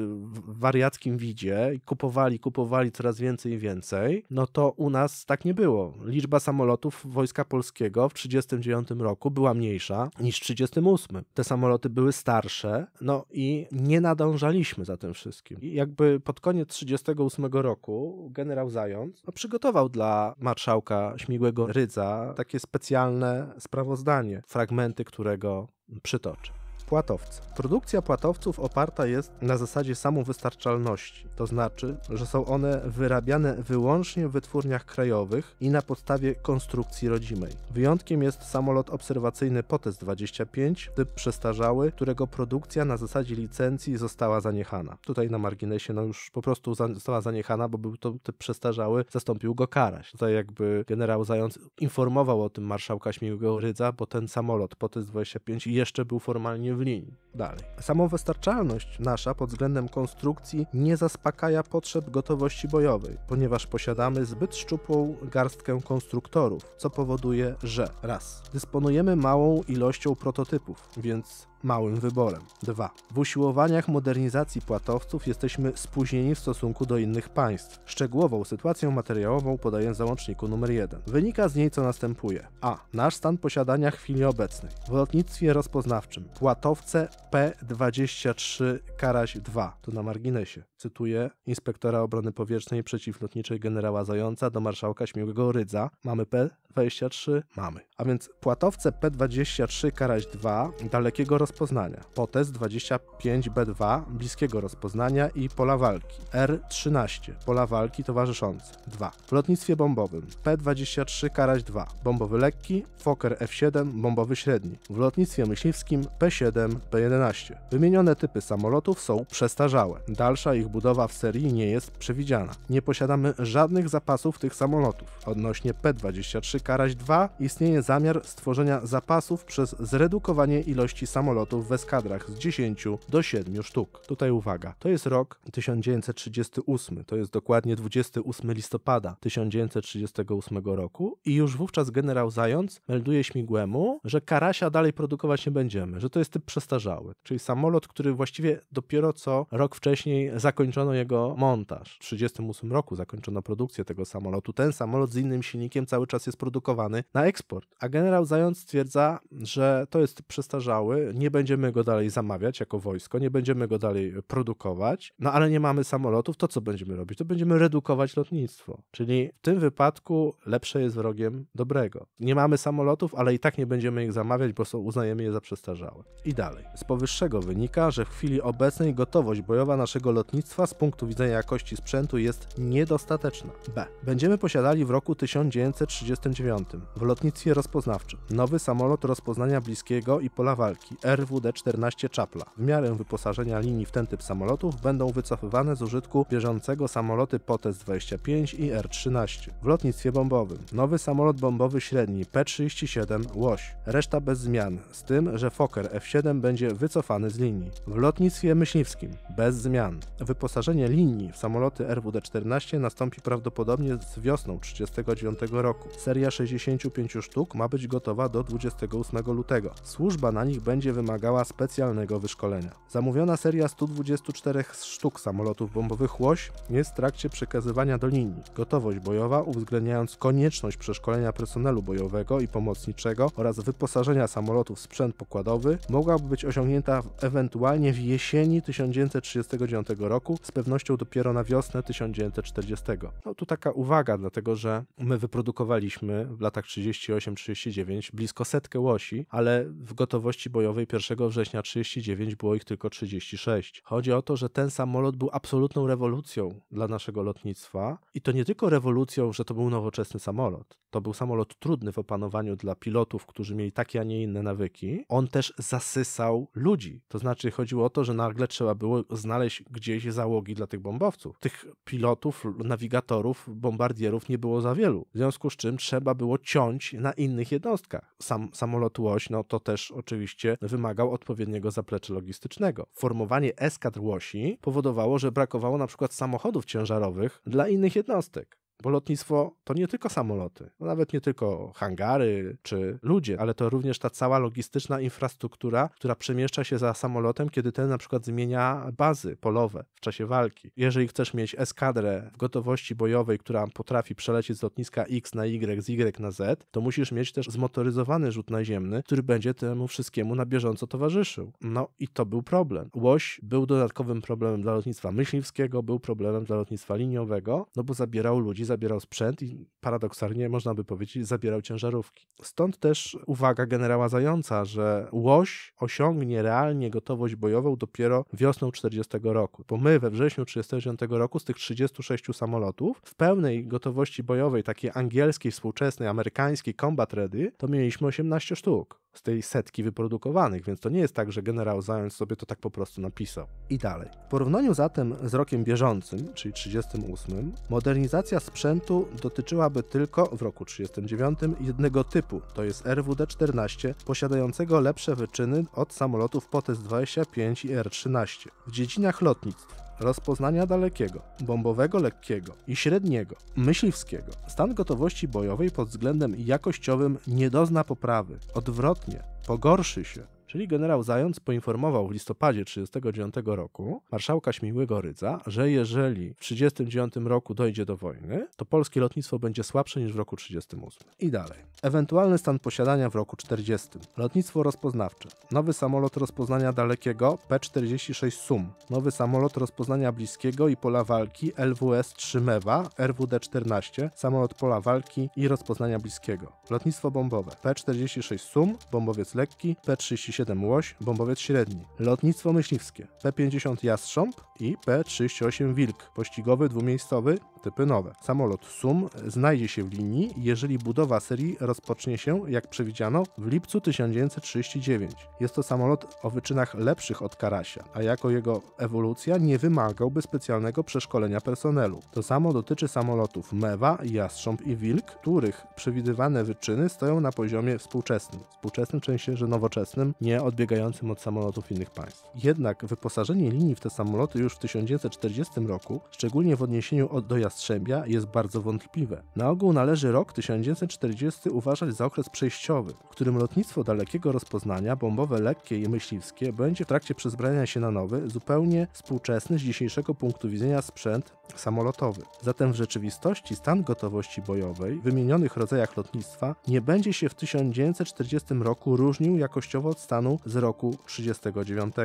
wariackim widzie i kupowali, kupowali coraz więcej i więcej, no to u nas tak nie było. Liczba samolotów Wojska Polskiego w 1939 roku była mniejsza niż w 1938. Te samoloty były starsze, no i nie nadążaliśmy za tym wszystkim. I jakby pod koniec 1938 roku generał Zając no, przygotował dla marszałka Śmigłego Rydza takie specjalne sprawozdanie, fragmenty którego przytoczę. Płatowce. Produkcja płatowców oparta jest na zasadzie samowystarczalności, to znaczy, że są one wyrabiane wyłącznie w wytwórniach krajowych i na podstawie konstrukcji rodzimej. Wyjątkiem jest samolot obserwacyjny POTES 25, typ przestarzały, którego produkcja na zasadzie licencji została zaniechana. Tutaj na marginesie no już po prostu została zaniechana, bo był to typ przestarzały, zastąpił go Karaś. Tutaj jakby generał Zając informował o tym marszałka Śmigłego Rydza, bo ten samolot POTES 25 jeszcze był formalnie w linii. Dalej. Samowystarczalność nasza pod względem konstrukcji nie zaspokaja potrzeb gotowości bojowej, ponieważ posiadamy zbyt szczupłą garstkę konstruktorów, co powoduje, że raz. Dysponujemy małą ilością prototypów, więc małym wyborem. 2. W usiłowaniach modernizacji płatowców jesteśmy spóźnieni w stosunku do innych państw. Szczegółową sytuację materiałową podaję w załączniku nr 1. Wynika z niej co następuje. A. Nasz stan posiadania chwili obecnej. W lotnictwie rozpoznawczym płatowce P23 Karaś 2. Tu na marginesie. Cytuję inspektora obrony powietrznej przeciwlotniczej generała Zająca do marszałka Śmiłego Rydza. Mamy P 23 mamy. A więc płatowce P23 Karaś 2 dalekiego rozpoznania, POTES 25B2 bliskiego rozpoznania i pola walki, R13 pola walki towarzyszące 2. W lotnictwie bombowym P23 Karaś 2 bombowy lekki, Fokker F7 bombowy średni. W lotnictwie myśliwskim P7, P11. Wymienione typy samolotów są przestarzałe. Dalsza ich budowa w serii nie jest przewidziana. Nie posiadamy żadnych zapasów tych samolotów. Odnośnie P23 karaś 2 istnieje zamiar stworzenia zapasów przez zredukowanie ilości samolotów w eskadrach z 10 do 7 sztuk. Tutaj uwaga, to jest rok 1938, to jest dokładnie 28 listopada 1938 roku i już wówczas generał Zając melduje śmigłemu, że karasia dalej produkować nie będziemy, że to jest typ przestarzały, czyli samolot, który właściwie dopiero co rok wcześniej zakończono jego montaż. W 1938 roku zakończono produkcję tego samolotu. Ten samolot z innym silnikiem cały czas jest produkowany produkowany na eksport. A generał Zając stwierdza, że to jest przestarzały, nie będziemy go dalej zamawiać jako wojsko, nie będziemy go dalej produkować, no ale nie mamy samolotów, to co będziemy robić? To będziemy redukować lotnictwo. Czyli w tym wypadku lepsze jest wrogiem dobrego. Nie mamy samolotów, ale i tak nie będziemy ich zamawiać, bo są, uznajemy je za przestarzałe. I dalej. Z powyższego wynika, że w chwili obecnej gotowość bojowa naszego lotnictwa z punktu widzenia jakości sprzętu jest niedostateczna. B. Będziemy posiadali w roku 1939 1989 w lotnictwie rozpoznawczym nowy samolot rozpoznania bliskiego i pola walki RWD-14 Czapla. W miarę wyposażenia linii w ten typ samolotów będą wycofywane z użytku bieżącego samoloty POTES 25 i R-13. W lotnictwie bombowym nowy samolot bombowy średni P-37 Łoś. Reszta bez zmian, z tym, że Fokker F-7 będzie wycofany z linii. W lotnictwie myśliwskim bez zmian. Wyposażenie linii w samoloty RWD-14 nastąpi prawdopodobnie z wiosną 1939 roku. Seria 65 sztuk ma być gotowa do 28 lutego. Służba na nich będzie wymagała specjalnego wyszkolenia. Zamówiona seria 124 sztuk samolotów bombowych Łoś jest w trakcie przekazywania do linii. Gotowość bojowa uwzględniając konieczność przeszkolenia personelu bojowego i pomocniczego oraz wyposażenia samolotów w sprzęt pokładowy mogłaby być osiągnięta ewentualnie w jesieni 1939 roku, z pewnością dopiero na wiosnę 1940. No tu taka uwaga, dlatego że my wyprodukowaliśmy w latach 38-39 blisko setkę łosi, ale w gotowości bojowej 1 września 39 było ich tylko 36. Chodzi o to, że ten samolot był absolutną rewolucją dla naszego lotnictwa i to nie tylko rewolucją, że to był nowoczesny samolot. To był samolot trudny w opanowaniu dla pilotów, którzy mieli takie, a nie inne nawyki. On też zasysał ludzi. To znaczy chodziło o to, że nagle trzeba było znaleźć gdzieś załogi dla tych bombowców. Tych pilotów, nawigatorów, bombardierów nie było za wielu. W związku z czym trzeba trzeba było ciąć na innych jednostkach. Sam samolot Łoś, no to też oczywiście wymagał odpowiedniego zaplecza logistycznego. Formowanie eskadr Łosi powodowało, że brakowało na przykład samochodów ciężarowych dla innych jednostek. Bo lotnictwo to nie tylko samoloty, no nawet nie tylko hangary czy ludzie, ale to również ta cała logistyczna infrastruktura, która przemieszcza się za samolotem, kiedy ten na przykład zmienia bazy polowe w czasie walki. Jeżeli chcesz mieć eskadrę w gotowości bojowej, która potrafi przelecieć z lotniska X na Y, z Y na Z, to musisz mieć też zmotoryzowany rzut naziemny, który będzie temu wszystkiemu na bieżąco towarzyszył. No i to był problem. Łoś był dodatkowym problemem dla lotnictwa myśliwskiego, był problemem dla lotnictwa liniowego, no bo zabierał ludzi zabierał sprzęt i paradoksalnie można by powiedzieć zabierał ciężarówki. Stąd też uwaga generała Zająca, że Łoś osiągnie realnie gotowość bojową dopiero wiosną 40 roku, bo my we wrześniu 39 roku z tych 36 samolotów w pełnej gotowości bojowej, takiej angielskiej, współczesnej, amerykańskiej combat ready, to mieliśmy 18 sztuk z tej setki wyprodukowanych, więc to nie jest tak, że generał Zając sobie to tak po prostu napisał. I dalej. W porównaniu zatem z rokiem bieżącym, czyli 38, modernizacja sprzętu dotyczyłaby tylko w roku 39 jednego typu, to jest RWD-14, posiadającego lepsze wyczyny od samolotów POTES-25 i R-13. W dziedzinach lotnictw rozpoznania dalekiego, bombowego lekkiego i średniego, myśliwskiego, stan gotowości bojowej pod względem jakościowym nie dozna poprawy, odwrotnie, pogorszy się. Czyli generał Zając poinformował w listopadzie 1939 roku marszałka Śmiłego Rydza, że jeżeli w 1939 roku dojdzie do wojny, to polskie lotnictwo będzie słabsze niż w roku 1938. I dalej. Ewentualny stan posiadania w roku 40. Lotnictwo rozpoznawcze. Nowy samolot rozpoznania dalekiego P-46 Sum. Nowy samolot rozpoznania bliskiego i pola walki LWS-3 Mewa, RWD-14, samolot pola walki i rozpoznania bliskiego. Lotnictwo bombowe. P-46 Sum, bombowiec lekki, P-37 7 Łoś, bombowiec średni, lotnictwo myśliwskie, P-50 Jastrząb i P-38 Wilk, pościgowy dwumiejscowy, typy nowe. Samolot SUM znajdzie się w linii, jeżeli budowa serii rozpocznie się, jak przewidziano, w lipcu 1939. Jest to samolot o wyczynach lepszych od Karasia, a jako jego ewolucja nie wymagałby specjalnego przeszkolenia personelu. To samo dotyczy samolotów Mewa, Jastrząb i Wilk, których przewidywane wyczyny stoją na poziomie współczesnym. Współczesnym, częściej że nowoczesnym, nie nie odbiegającym od samolotów innych państw. Jednak wyposażenie linii w te samoloty już w 1940 roku, szczególnie w odniesieniu do Jastrzębia, jest bardzo wątpliwe. Na ogół należy rok 1940 uważać za okres przejściowy, w którym lotnictwo dalekiego rozpoznania, bombowe, lekkie i myśliwskie będzie w trakcie przyzbrania się na nowy, zupełnie współczesny z dzisiejszego punktu widzenia sprzęt samolotowy. Zatem w rzeczywistości stan gotowości bojowej w wymienionych rodzajach lotnictwa nie będzie się w 1940 roku różnił jakościowo od stanu z roku 1939.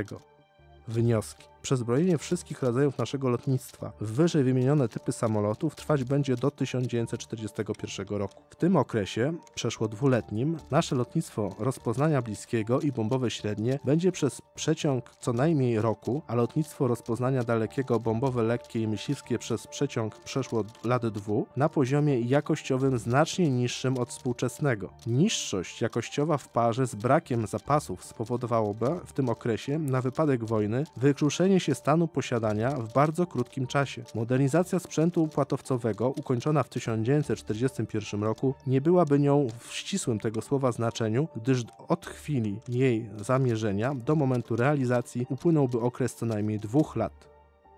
Wnioski. Przezbrojenie wszystkich rodzajów naszego lotnictwa w wyżej wymienione typy samolotów trwać będzie do 1941 roku. W tym okresie, przeszło dwuletnim, nasze lotnictwo rozpoznania bliskiego i bombowe średnie będzie przez przeciąg co najmniej roku, a lotnictwo rozpoznania dalekiego, bombowe, lekkie i myśliwskie przez przeciąg przeszło lat dwu na poziomie jakościowym znacznie niższym od współczesnego. Niższość jakościowa w parze z brakiem zapasów spowodowałoby w tym okresie na wypadek wojny wykruszenie utrzymanie się stanu posiadania w bardzo krótkim czasie. Modernizacja sprzętu płatowcowego ukończona w 1941 roku nie byłaby nią w ścisłym tego słowa znaczeniu, gdyż od chwili jej zamierzenia do momentu realizacji upłynąłby okres co najmniej dwóch lat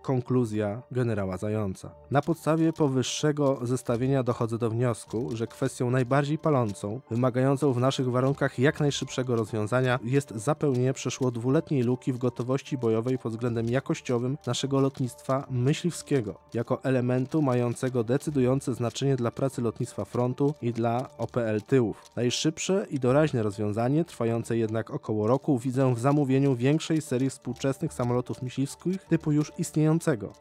konkluzja generała Zająca. Na podstawie powyższego zestawienia dochodzę do wniosku, że kwestią najbardziej palącą, wymagającą w naszych warunkach jak najszybszego rozwiązania jest zapełnienie przeszło dwuletniej luki w gotowości bojowej pod względem jakościowym naszego lotnictwa myśliwskiego, jako elementu mającego decydujące znaczenie dla pracy lotnictwa frontu i dla OPL tyłów. Najszybsze i doraźne rozwiązanie, trwające jednak około roku, widzę w zamówieniu większej serii współczesnych samolotów myśliwskich typu już istniejących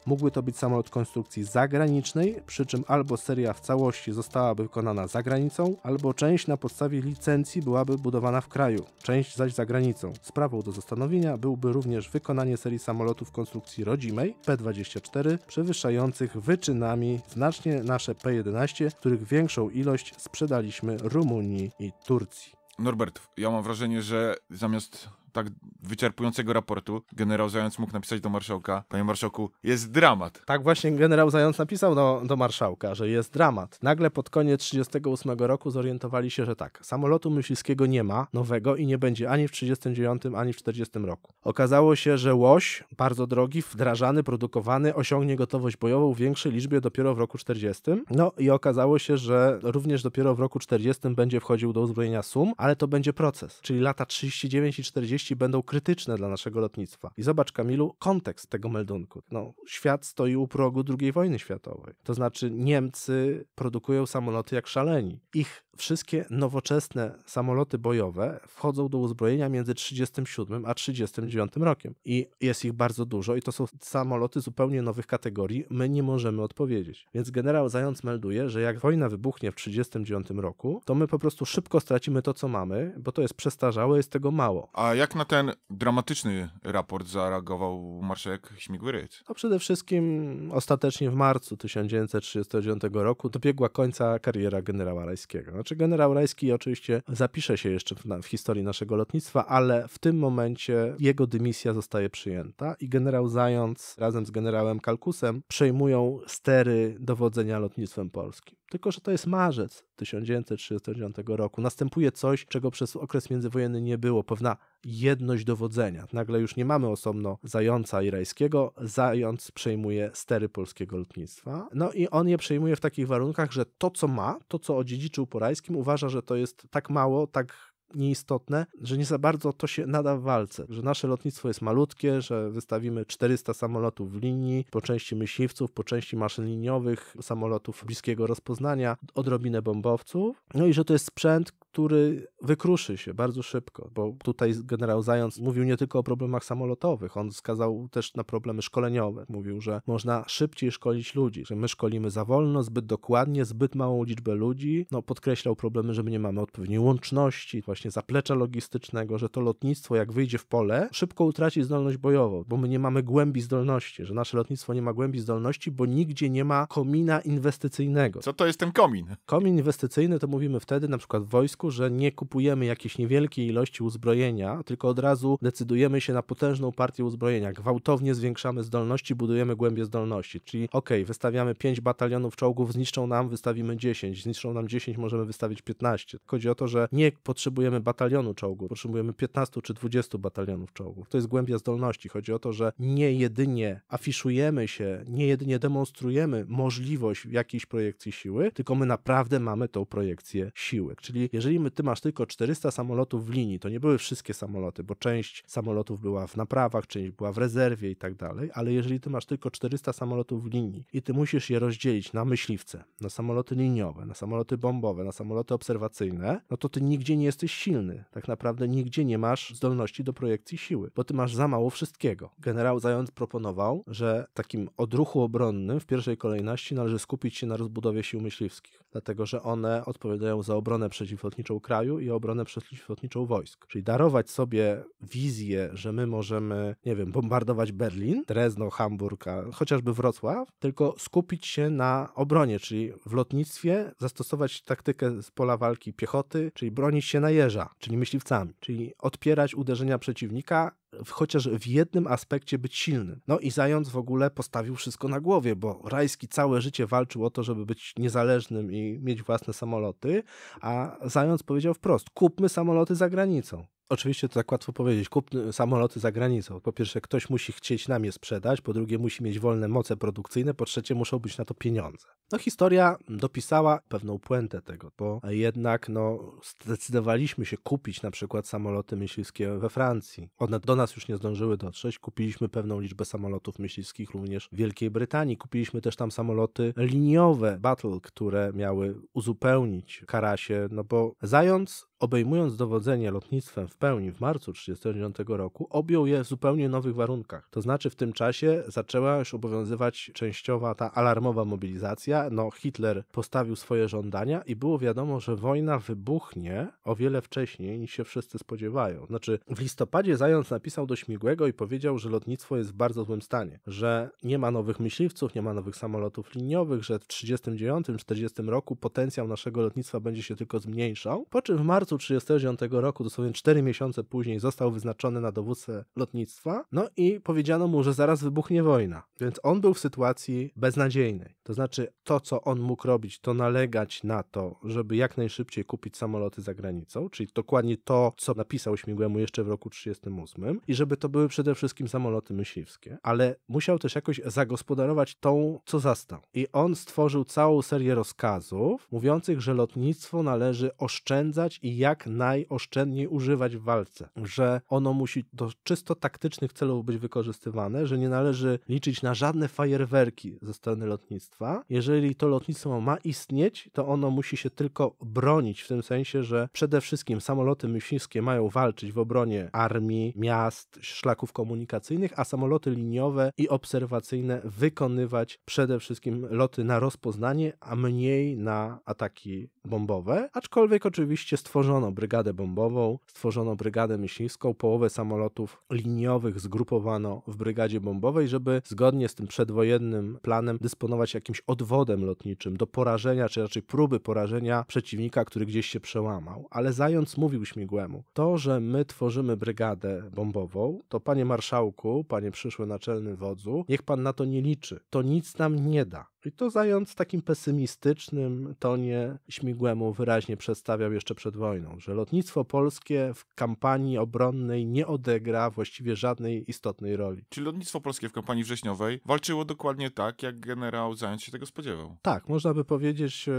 Mógłby to być samolot konstrukcji zagranicznej, przy czym albo seria w całości zostałaby wykonana za granicą, albo część na podstawie licencji byłaby budowana w kraju, część zaś za granicą. Sprawą do zastanowienia byłby również wykonanie serii samolotów konstrukcji rodzimej P-24, przewyższających wyczynami znacznie nasze P-11, których większą ilość sprzedaliśmy Rumunii i Turcji. Norbert, ja mam wrażenie, że zamiast tak wyczerpującego raportu, generał Zając mógł napisać do marszałka, panie marszałku, jest dramat. Tak właśnie generał Zając napisał do, do marszałka, że jest dramat. Nagle pod koniec 38 roku zorientowali się, że tak, samolotu myśliwskiego nie ma nowego i nie będzie ani w 39, ani w 40 roku. Okazało się, że łoś, bardzo drogi, wdrażany, produkowany, osiągnie gotowość bojową w większej liczbie dopiero w roku 40. No i okazało się, że również dopiero w roku 40 będzie wchodził do uzbrojenia SUM, ale to będzie proces, czyli lata 39 i 40 będą krytyczne dla naszego lotnictwa. I zobacz, Kamilu, kontekst tego meldunku. No, świat stoi u progu II wojny światowej. To znaczy, Niemcy produkują samoloty jak szaleni. Ich wszystkie nowoczesne samoloty bojowe wchodzą do uzbrojenia między 37 a 39 rokiem. I jest ich bardzo dużo, i to są samoloty zupełnie nowych kategorii. My nie możemy odpowiedzieć. Więc generał Zając melduje, że jak wojna wybuchnie w 39 roku, to my po prostu szybko stracimy to, co mamy, bo to jest przestarzałe, jest tego mało. A jak na ten dramatyczny raport zareagował marszałek śmigły No przede wszystkim ostatecznie w marcu 1939 roku dobiegła końca kariera generała Rajskiego. Znaczy generał Rajski oczywiście zapisze się jeszcze w, na, w historii naszego lotnictwa, ale w tym momencie jego dymisja zostaje przyjęta i generał Zając razem z generałem Kalkusem przejmują stery dowodzenia lotnictwem polskim. Tylko, że to jest marzec 1939 roku. Następuje coś, czego przez okres międzywojenny nie było, pewna jedność dowodzenia. Nagle już nie mamy osobno zająca irańskiego. zając przejmuje stery polskiego lotnictwa. No i on je przejmuje w takich warunkach, że to co ma, to co odziedziczył po rajskim, uważa, że to jest tak mało, tak nieistotne, że nie za bardzo to się nada w walce, że nasze lotnictwo jest malutkie, że wystawimy 400 samolotów w linii, po części myśliwców, po części maszyn liniowych, samolotów bliskiego rozpoznania, odrobinę bombowców, no i że to jest sprzęt, który wykruszy się bardzo szybko, bo tutaj generał Zając mówił nie tylko o problemach samolotowych, on wskazał też na problemy szkoleniowe. Mówił, że można szybciej szkolić ludzi, że my szkolimy za wolno, zbyt dokładnie, zbyt małą liczbę ludzi. No, podkreślał problemy, że my nie mamy odpowiedniej łączności, właśnie zaplecza logistycznego, że to lotnictwo jak wyjdzie w pole, szybko utraci zdolność bojową, bo my nie mamy głębi zdolności, że nasze lotnictwo nie ma głębi zdolności, bo nigdzie nie ma komina inwestycyjnego. Co to jest ten komin? Komin inwestycyjny to mówimy wtedy na przykład w wojsku, że nie kupujemy jakiejś niewielkiej ilości uzbrojenia, tylko od razu decydujemy się na potężną partię uzbrojenia. Gwałtownie zwiększamy zdolności, budujemy głębie zdolności. Czyli okej, okay, wystawiamy 5 batalionów czołgów, zniszczą nam, wystawimy 10, zniszczą nam 10, możemy wystawić 15. Chodzi o to, że nie potrzebujemy potrzebujemy batalionu czołgów, potrzebujemy 15 czy 20 batalionów czołgów. To jest głębia zdolności. Chodzi o to, że nie jedynie afiszujemy się, nie jedynie demonstrujemy możliwość jakiejś projekcji siły, tylko my naprawdę mamy tą projekcję siły. Czyli jeżeli my, ty masz tylko 400 samolotów w linii, to nie były wszystkie samoloty, bo część samolotów była w naprawach, część była w rezerwie i tak dalej, ale jeżeli ty masz tylko 400 samolotów w linii i ty musisz je rozdzielić na myśliwce, na samoloty liniowe, na samoloty bombowe, na samoloty obserwacyjne, no to ty nigdzie nie jesteś silny. Tak naprawdę nigdzie nie masz zdolności do projekcji siły, bo ty masz za mało wszystkiego. Generał Zając proponował, że takim odruchu obronnym w pierwszej kolejności należy skupić się na rozbudowie sił myśliwskich, dlatego że one odpowiadają za obronę przeciwlotniczą kraju i obronę przeciwlotniczą wojsk. Czyli darować sobie wizję, że my możemy, nie wiem, bombardować Berlin, Drezno, Hamburg, a chociażby Wrocław, tylko skupić się na obronie, czyli w lotnictwie zastosować taktykę z pola walki piechoty, czyli bronić się na jeżdżę czyli myśliwcami, czyli odpierać uderzenia przeciwnika, chociaż w jednym aspekcie być silnym. No i Zając w ogóle postawił wszystko na głowie, bo Rajski całe życie walczył o to, żeby być niezależnym i mieć własne samoloty, a Zając powiedział wprost, kupmy samoloty za granicą. Oczywiście to tak łatwo powiedzieć. Kup samoloty za granicą. Po pierwsze, ktoś musi chcieć nam je sprzedać, po drugie, musi mieć wolne moce produkcyjne, po trzecie, muszą być na to pieniądze. No, historia dopisała pewną puentę tego, bo jednak no, zdecydowaliśmy się kupić na przykład samoloty myśliwskie we Francji. One do nas już nie zdążyły dotrzeć. Kupiliśmy pewną liczbę samolotów myśliwskich również w Wielkiej Brytanii. Kupiliśmy też tam samoloty liniowe Battle, które miały uzupełnić karasie, no bo zając obejmując dowodzenie lotnictwem w pełni w marcu 1939 roku, objął je w zupełnie nowych warunkach. To znaczy w tym czasie zaczęła już obowiązywać częściowa ta alarmowa mobilizacja. No, Hitler postawił swoje żądania i było wiadomo, że wojna wybuchnie o wiele wcześniej niż się wszyscy spodziewają. Znaczy w listopadzie Zając napisał do Śmigłego i powiedział, że lotnictwo jest w bardzo złym stanie, że nie ma nowych myśliwców, nie ma nowych samolotów liniowych, że w 1939-1940 roku potencjał naszego lotnictwa będzie się tylko zmniejszał, po czym w marcu marcu 1939 roku, dosłownie 4 miesiące później, został wyznaczony na dowódcę lotnictwa, no i powiedziano mu, że zaraz wybuchnie wojna. Więc on był w sytuacji beznadziejnej. To znaczy, to co on mógł robić, to nalegać na to, żeby jak najszybciej kupić samoloty za granicą, czyli dokładnie to, co napisał Śmigłemu jeszcze w roku 1938 i żeby to były przede wszystkim samoloty myśliwskie, ale musiał też jakoś zagospodarować tą, co zastał. I on stworzył całą serię rozkazów mówiących, że lotnictwo należy oszczędzać i jak najoszczędniej używać w walce, że ono musi do czysto taktycznych celów być wykorzystywane, że nie należy liczyć na żadne fajerwerki ze strony lotnictwa. Jeżeli to lotnictwo ma istnieć, to ono musi się tylko bronić w tym sensie, że przede wszystkim samoloty myśliwskie mają walczyć w obronie armii, miast, szlaków komunikacyjnych, a samoloty liniowe i obserwacyjne wykonywać przede wszystkim loty na rozpoznanie, a mniej na ataki bombowe. Aczkolwiek oczywiście stworzyć stworzono brygadę bombową, stworzono brygadę myśliwską, połowę samolotów liniowych zgrupowano w brygadzie bombowej, żeby zgodnie z tym przedwojennym planem dysponować jakimś odwodem lotniczym do porażenia, czy raczej próby porażenia przeciwnika, który gdzieś się przełamał. Ale Zając mówił Śmigłemu, to, że my tworzymy brygadę bombową, to panie marszałku, panie przyszły naczelny wodzu, niech pan na to nie liczy. To nic nam nie da. I to zając takim pesymistycznym tonie śmigłemu wyraźnie przedstawiał jeszcze przed wojną, że lotnictwo polskie w kampanii obronnej nie odegra właściwie żadnej istotnej roli. Czyli lotnictwo polskie w kampanii wrześniowej walczyło dokładnie tak, jak generał zając się tego spodziewał. Tak, można by powiedzieć, e,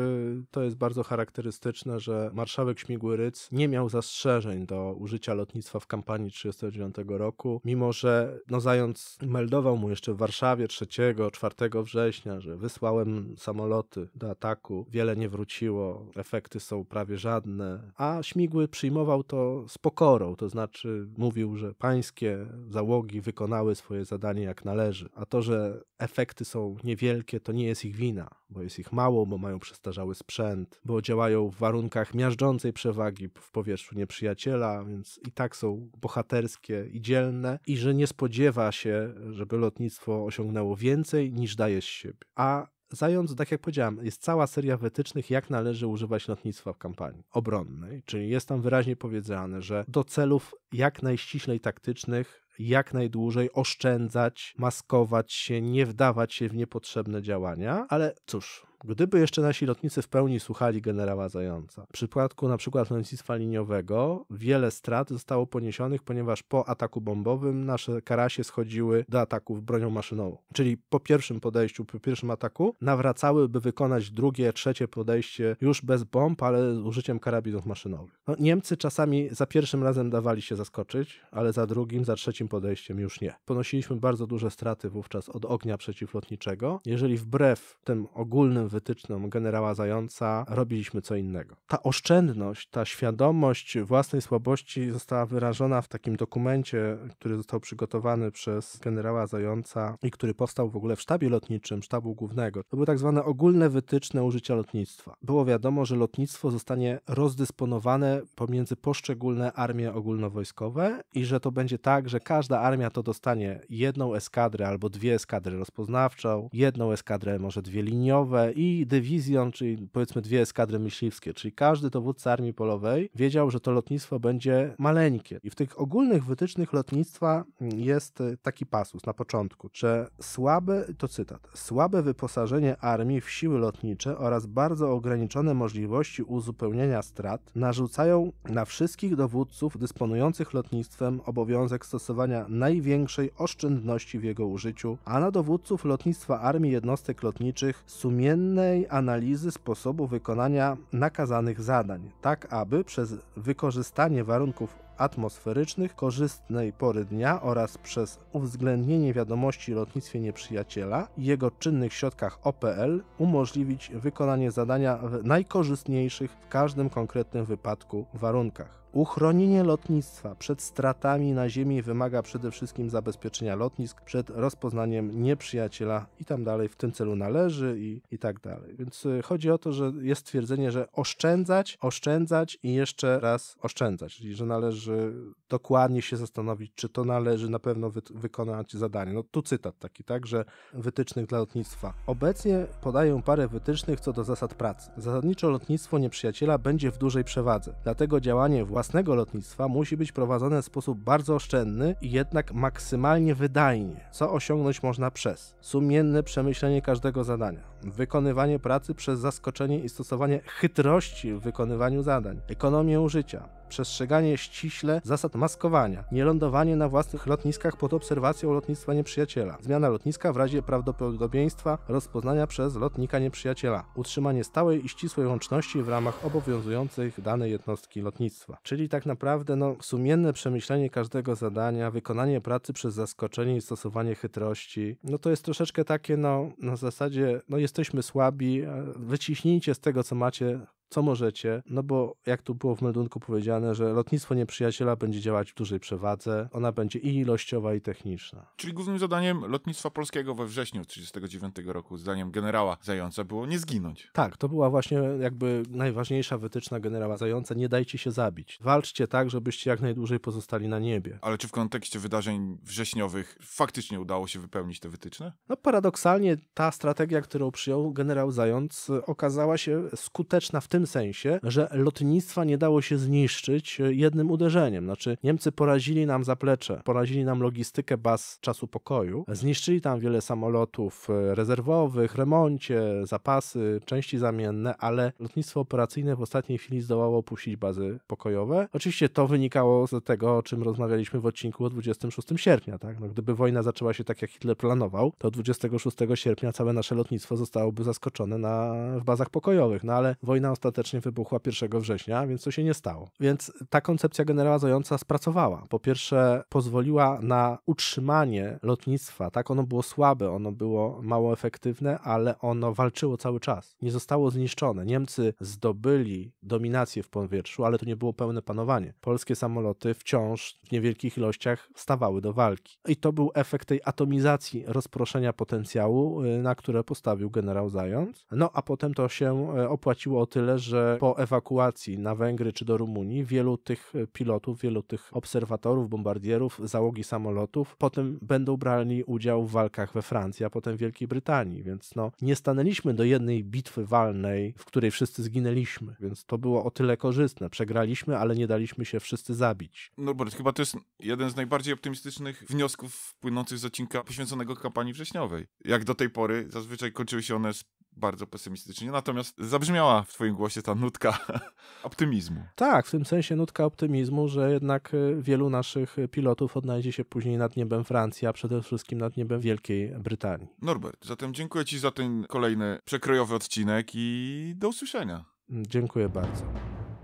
to jest bardzo charakterystyczne, że marszałek śmigły Rydz nie miał zastrzeżeń do użycia lotnictwa w kampanii 1939 roku, mimo że no, zając meldował mu jeszcze w Warszawie 3-4 września, że wysłał wysłałem samoloty do ataku, wiele nie wróciło, efekty są prawie żadne, a śmigły przyjmował to z pokorą, to znaczy mówił, że pańskie załogi wykonały swoje zadanie jak należy, a to, że efekty są niewielkie, to nie jest ich wina bo jest ich mało, bo mają przestarzały sprzęt, bo działają w warunkach miażdżącej przewagi w powietrzu nieprzyjaciela, więc i tak są bohaterskie i dzielne, i że nie spodziewa się, żeby lotnictwo osiągnęło więcej niż daje z siebie. A Zając, tak jak powiedziałem, jest cała seria wytycznych, jak należy używać lotnictwa w kampanii obronnej, czyli jest tam wyraźnie powiedziane, że do celów jak najściślej taktycznych jak najdłużej oszczędzać, maskować się, nie wdawać się w niepotrzebne działania, ale cóż, Gdyby jeszcze nasi lotnicy w pełni słuchali generała Zająca, w przypadku np. lotnictwa liniowego wiele strat zostało poniesionych, ponieważ po ataku bombowym nasze karasie schodziły do ataków bronią maszynową. Czyli po pierwszym podejściu, po pierwszym ataku nawracały, by wykonać drugie, trzecie podejście już bez bomb, ale z użyciem karabinów maszynowych. No, Niemcy czasami za pierwszym razem dawali się zaskoczyć, ale za drugim, za trzecim podejściem już nie. Ponosiliśmy bardzo duże straty wówczas od ognia przeciwlotniczego. Jeżeli wbrew tym ogólnym wytyczną generała Zająca robiliśmy co innego. Ta oszczędność, ta świadomość własnej słabości została wyrażona w takim dokumencie, który został przygotowany przez generała Zająca i który powstał w ogóle w sztabie lotniczym sztabu głównego. To były tak zwane ogólne wytyczne użycia lotnictwa. Było wiadomo, że lotnictwo zostanie rozdysponowane pomiędzy poszczególne armie ogólnowojskowe i że to będzie tak, że każda armia to dostanie jedną eskadrę albo dwie eskadry rozpoznawczą, jedną eskadrę może dwie liniowe i dywizjon, czyli powiedzmy dwie eskadry myśliwskie, czyli każdy dowódca armii polowej wiedział, że to lotnictwo będzie maleńkie. I w tych ogólnych wytycznych lotnictwa mm, jest y, taki pasus na początku, że słabe, to cytat, słabe wyposażenie armii w siły lotnicze oraz bardzo ograniczone możliwości uzupełnienia strat narzucają na wszystkich dowódców dysponujących lotnictwem obowiązek stosowania największej oszczędności w jego użyciu, a na dowódców lotnictwa armii jednostek lotniczych sumiennie dogłębnej analizy sposobu wykonania nakazanych zadań, tak aby przez wykorzystanie warunków atmosferycznych, korzystnej pory dnia oraz przez uwzględnienie wiadomości o lotnictwie nieprzyjaciela i jego czynnych środkach OPL umożliwić wykonanie zadania w najkorzystniejszych w każdym konkretnym wypadku warunkach. Uchronienie lotnictwa przed stratami na ziemi wymaga przede wszystkim zabezpieczenia lotnisk przed rozpoznaniem nieprzyjaciela i tam dalej w tym celu należy i, i tak dalej. Więc y, chodzi o to, że jest twierdzenie, że oszczędzać, oszczędzać i jeszcze raz oszczędzać, czyli że należy dokładnie się zastanowić, czy to należy na pewno wy wykonać zadanie. No tu cytat taki, tak, że wytycznych dla lotnictwa. Obecnie podają parę wytycznych co do zasad pracy. Zasadniczo lotnictwo nieprzyjaciela będzie w dużej przewadze, dlatego działanie w własnego lotnictwa musi być prowadzone w sposób bardzo oszczędny i jednak maksymalnie wydajnie, co osiągnąć można przez sumienne przemyślenie każdego zadania, wykonywanie pracy przez zaskoczenie i stosowanie chytrości w wykonywaniu zadań, ekonomię użycia, przestrzeganie ściśle zasad maskowania, nie lądowanie na własnych lotniskach pod obserwacją lotnictwa nieprzyjaciela, zmiana lotniska w razie prawdopodobieństwa rozpoznania przez lotnika nieprzyjaciela, utrzymanie stałej i ścisłej łączności w ramach obowiązujących danej jednostki lotnictwa. Czyli tak naprawdę no, sumienne przemyślenie każdego zadania, wykonanie pracy przez zaskoczenie i stosowanie chytrości, no to jest troszeczkę takie no, na zasadzie, no jesteśmy słabi, e, wyciśnijcie z tego co macie co możecie, no bo jak tu było w meldunku powiedziane, że lotnictwo nieprzyjaciela będzie działać w dużej przewadze, ona będzie i ilościowa, i techniczna. Czyli głównym zadaniem lotnictwa polskiego we wrześniu 1939 roku, zdaniem generała Zająca, było nie zginąć. Tak, to była właśnie jakby najważniejsza wytyczna generała Zająca, nie dajcie się zabić. Walczcie tak, żebyście jak najdłużej pozostali na niebie. Ale czy w kontekście wydarzeń wrześniowych faktycznie udało się wypełnić te wytyczne? No paradoksalnie ta strategia, którą przyjął generał Zając, okazała się skuteczna w tym tym sensie, że lotnictwa nie dało się zniszczyć e, jednym uderzeniem. Znaczy, Niemcy porazili nam zaplecze, porazili nam logistykę baz czasu pokoju, zniszczyli tam wiele samolotów e, rezerwowych, remoncie, zapasy, części zamienne, ale lotnictwo operacyjne w ostatniej chwili zdołało opuścić bazy pokojowe. Oczywiście to wynikało z tego, o czym rozmawialiśmy w odcinku o 26 sierpnia. Tak? No, gdyby wojna zaczęła się tak, jak Hitler planował, to 26 sierpnia całe nasze lotnictwo zostałoby zaskoczone na, w bazach pokojowych. No ale wojna ostatnia ostatecznie wybuchła 1 września, więc to się nie stało. Więc ta koncepcja generalizująca spracowała. Po pierwsze, pozwoliła na utrzymanie lotnictwa. Tak, ono było słabe, ono było mało efektywne, ale ono walczyło cały czas. Nie zostało zniszczone. Niemcy zdobyli dominację w powietrzu, ale to nie było pełne panowanie. Polskie samoloty wciąż w niewielkich ilościach stawały do walki. I to był efekt tej atomizacji, rozproszenia potencjału, y, na które postawił generał Zając. No a potem to się y, opłaciło o tyle, że po ewakuacji na Węgry czy do Rumunii wielu tych e, pilotów, wielu tych obserwatorów, bombardierów, załogi samolotów potem będą brali udział w walkach we Francji, a potem w Wielkiej Brytanii, więc no nie stanęliśmy do jednej bitwy walnej, w której wszyscy zginęliśmy, więc to było o tyle korzystne. Przegraliśmy, ale nie daliśmy się wszyscy zabić. Norbert, chyba to jest jeden z najbardziej optymistycznych wniosków płynących z odcinka poświęconego kampanii wrześniowej. Jak do tej pory, zazwyczaj kończyły się one z bardzo pesymistycznie, natomiast zabrzmiała w twoim głosie ta nutka optymizmu. Tak, w tym sensie nutka optymizmu, że jednak e, wielu naszych pilotów odnajdzie się później nad niebem Francji, a przede wszystkim nad niebem Wielkiej Brytanii. Norbert, zatem dziękuję ci za ten kolejny przekrojowy odcinek i do usłyszenia. Dziękuję bardzo.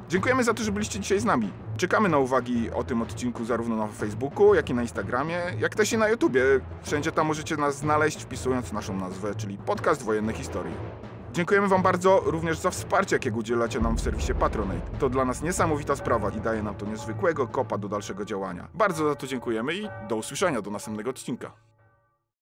Dziękujemy za to, że byliście dzisiaj z nami. Czekamy na uwagi o tym odcinku zarówno na Facebooku, jak i na Instagramie, jak też i na YouTubie. Wszędzie tam możecie nas znaleźć wpisując naszą nazwę, czyli Podcast Wojenne Historii. Dziękujemy Wam bardzo również za wsparcie, jakiego udzielacie nam w serwisie Patronate. To dla nas niesamowita sprawa i daje nam to niezwykłego kopa do dalszego działania. Bardzo za to dziękujemy i do usłyszenia do następnego odcinka.